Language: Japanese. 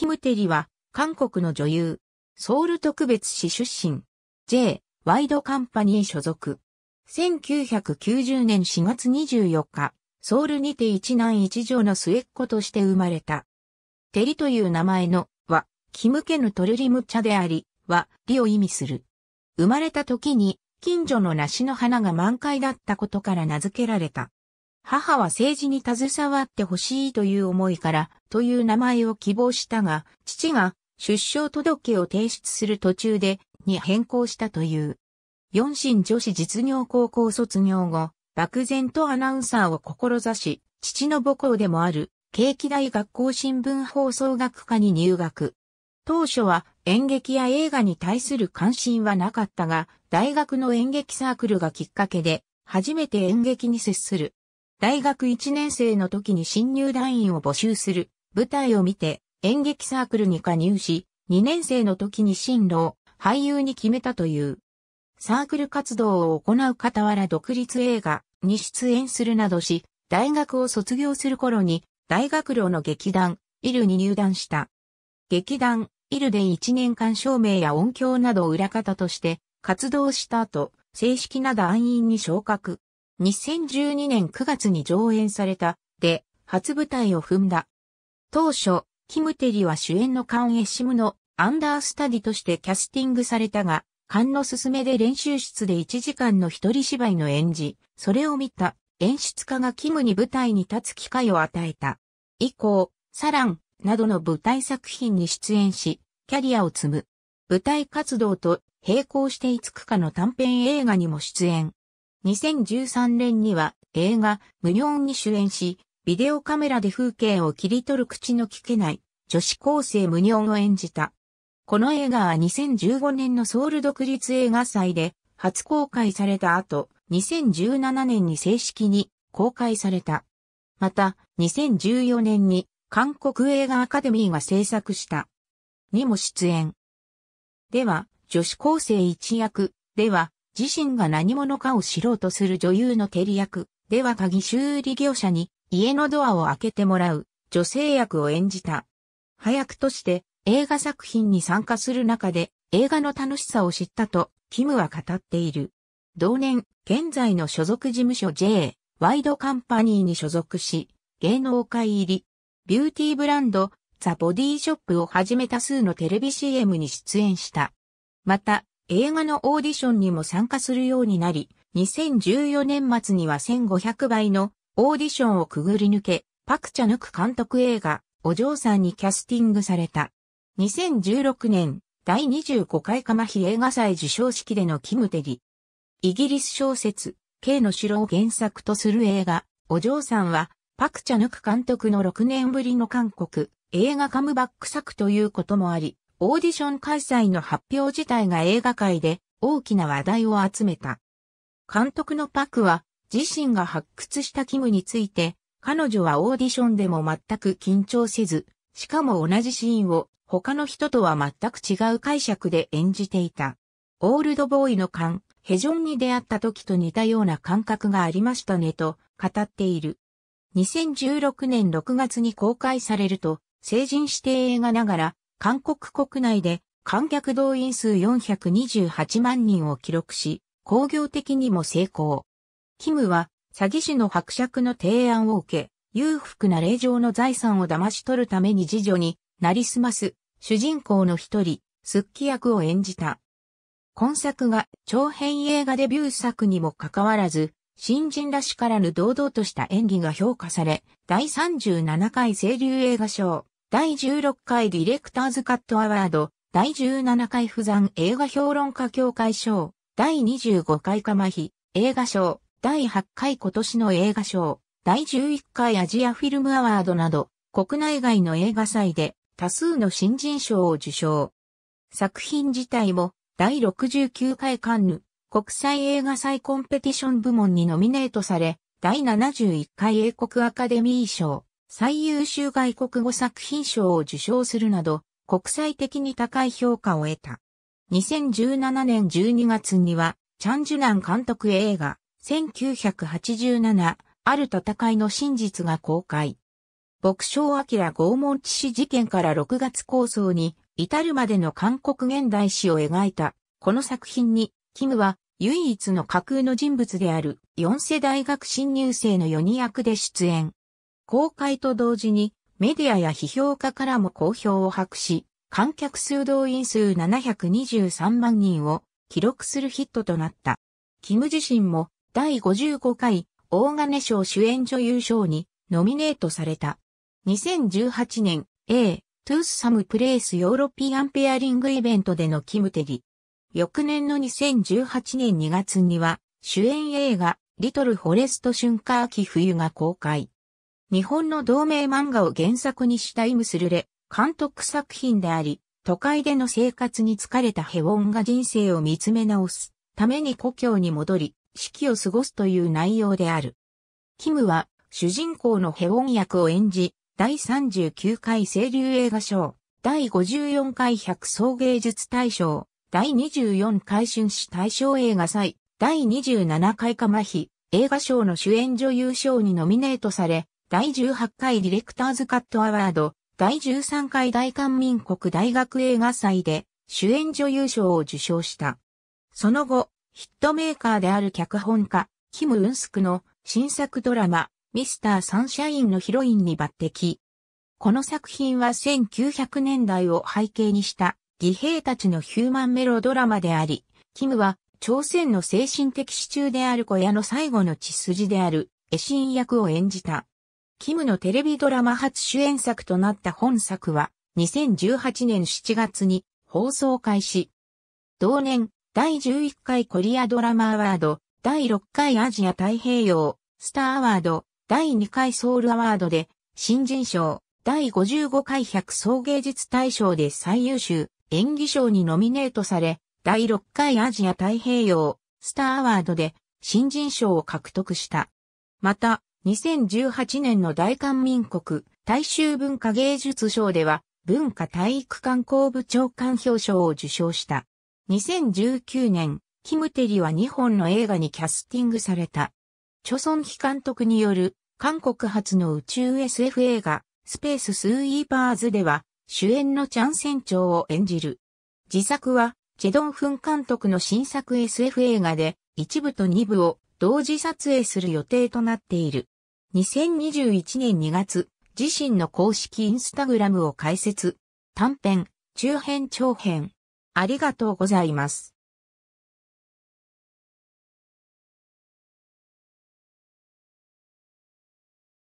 キムテリは、韓国の女優、ソウル特別市出身、J、ワイドカンパニー所属。1990年4月24日、ソウルにて一男一女の末っ子として生まれた。テリという名前の、は、キム家のトルリム茶であり、は、リを意味する。生まれた時に、近所の梨の花が満開だったことから名付けられた。母は政治に携わってほしいという思いから、という名前を希望したが、父が出生届を提出する途中で、に変更したという。四神女子実業高校卒業後、漠然とアナウンサーを志し、父の母校でもある、慶気大学校新聞放送学科に入学。当初は演劇や映画に対する関心はなかったが、大学の演劇サークルがきっかけで、初めて演劇に接する。大学1年生の時に新入団員を募集する舞台を見て演劇サークルに加入し、2年生の時に進路を俳優に決めたという。サークル活動を行う傍ら独立映画に出演するなどし、大学を卒業する頃に大学寮の劇団、イルに入団した。劇団、イルで1年間照明や音響などを裏方として活動した後、正式な団員に昇格。2012年9月に上演された、で、初舞台を踏んだ。当初、キムテリは主演のカン・エシムのアンダースタディとしてキャスティングされたが、カンの勧めで練習室で1時間の一人芝居の演じ、それを見た演出家がキムに舞台に立つ機会を与えた。以降、サランなどの舞台作品に出演し、キャリアを積む。舞台活動と並行していつくかの短編映画にも出演。2013年には映画無尿に主演し、ビデオカメラで風景を切り取る口の聞けない女子高生無尿を演じた。この映画は2015年のソウル独立映画祭で初公開された後、2017年に正式に公開された。また、2014年に韓国映画アカデミーが制作した。にも出演。では、女子高生一役、では、自身が何者かを知ろうとする女優のテリ役、では鍵修理業者に家のドアを開けてもらう女性役を演じた。早くとして映画作品に参加する中で映画の楽しさを知ったと、キムは語っている。同年、現在の所属事務所 J、ワイドカンパニーに所属し、芸能界入り、ビューティーブランド、ザ・ボディショップをはじめ多数のテレビ CM に出演した。また、映画のオーディションにも参加するようになり、2014年末には1500倍のオーディションをくぐり抜け、パクチャヌク監督映画、お嬢さんにキャスティングされた。2016年、第25回カマヒ映画祭受賞式でのキムテリ。イギリス小説、K の城を原作とする映画、お嬢さんは、パクチャヌク監督の6年ぶりの韓国、映画カムバック作ということもあり、オーディション開催の発表自体が映画界で大きな話題を集めた。監督のパクは自身が発掘したキムについて、彼女はオーディションでも全く緊張せず、しかも同じシーンを他の人とは全く違う解釈で演じていた。オールドボーイの勘、ヘジョンに出会った時と似たような感覚がありましたねと語っている。2016年6月に公開されると、成人指定映画ながら韓国国内で観客動員数428万人を記録し、工業的にも成功。キムは詐欺師の伯爵の提案を受け、裕福な霊場の財産を騙し取るために次女になりすます、主人公の一人、スッキ役を演じた。今作が長編映画デビュー作にもかかわらず、新人らしからぬ堂々とした演技が評価され、第37回清流映画賞、第16回ディレクターズカットアワード、第17回不山映画評論家協会賞、第25回まひ映画賞、第8回今年の映画賞、第11回アジアフィルムアワードなど、国内外の映画祭で多数の新人賞を受賞。作品自体も第69回カンヌ国際映画祭コンペティション部門にノミネートされ、第71回英国アカデミー賞、最優秀外国語作品賞を受賞するなど、国際的に高い評価を得た。2017年12月には、チャンジュナン監督映画、1987、ある戦いの真実が公開。牧章明拷問致死事件から6月構想に至るまでの韓国現代史を描いた、この作品に、キムは唯一の架空の人物である4世大学新入生の4人役で出演。公開と同時にメディアや批評家からも好評を博し、観客数動員数723万人を記録するヒットとなった。キム自身も第55回大金賞主演女優賞にノミネートされた。2018年 A トゥースサムプレイスヨーロピアンペアリングイベントでのキムテリ。翌年の2018年2月には主演映画リトルフォレスト春夏秋冬が公開。日本の同名漫画を原作にしたイムスルレ監督作品であり、都会での生活に疲れたヘウォンが人生を見つめ直すために故郷に戻り、四季を過ごすという内容である。キムは主人公のヘウォン役を演じ、第39回清流映画賞、第54回百草芸術大賞、第24回春史大賞映画祭、第27回かまひ映画賞の主演女優賞にノミネートされ、第18回ディレクターズカットアワード、第13回大韓民国大学映画祭で主演女優賞を受賞した。その後、ヒットメーカーである脚本家、キム・ウンスクの新作ドラマ、ミスター・サンシャインのヒロインに抜擢。この作品は1900年代を背景にした義兵たちのヒューマンメロドラマであり、キムは朝鮮の精神的支柱である小屋の最後の血筋である絵心役を演じた。キムのテレビドラマ初主演作となった本作は、2018年7月に放送開始。同年、第11回コリアドラマアワード、第6回アジア太平洋、スターアワード、第2回ソウルアワードで、新人賞、第55回百総芸術大賞で最優秀演技賞にノミネートされ、第6回アジア太平洋、スターアワードで新人賞を獲得した。また、2018年の大韓民国大衆文化芸術賞では文化体育観光部長官表彰を受賞した。2019年、キムテリは2本の映画にキャスティングされた。チョソンヒ監督による韓国発の宇宙 SF 映画スペーススーイーパーズでは主演のチャン船長を演じる。自作はチェドンフン監督の新作 SF 映画で一部と二部を同時撮影する予定となっている。2021年2月、自身の公式インスタグラムを開設。短編、中編長編。ありがとうございます。